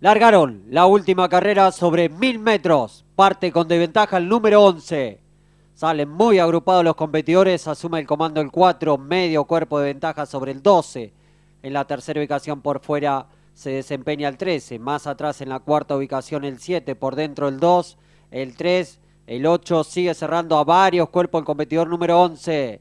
Largaron la última carrera sobre mil metros. Parte con desventaja el número 11. Salen muy agrupados los competidores. Asume el comando el 4. Medio cuerpo de ventaja sobre el 12. En la tercera ubicación por fuera se desempeña el 13. Más atrás en la cuarta ubicación el 7. Por dentro el 2. El 3. El 8 sigue cerrando a varios cuerpos el competidor número 11.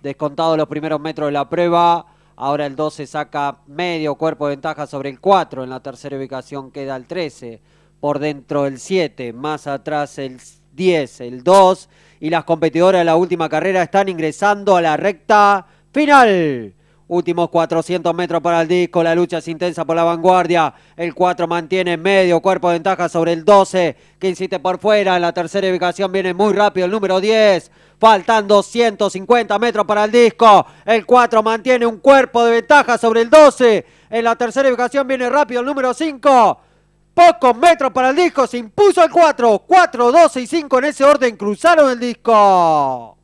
descontados los primeros metros de la prueba. Ahora el 12 saca medio cuerpo de ventaja sobre el 4. En la tercera ubicación queda el 13. Por dentro el 7. Más atrás el 10, el 2. Y las competidoras de la última carrera están ingresando a la recta final. Últimos 400 metros para el disco. La lucha es intensa por la vanguardia. El 4 mantiene medio. Cuerpo de ventaja sobre el 12. Que incite por fuera. En la tercera ubicación viene muy rápido el número 10. faltan 250 metros para el disco. El 4 mantiene un cuerpo de ventaja sobre el 12. En la tercera ubicación viene rápido el número 5. Pocos metros para el disco. Se impuso el 4. 4, 12 y 5 en ese orden cruzaron el disco.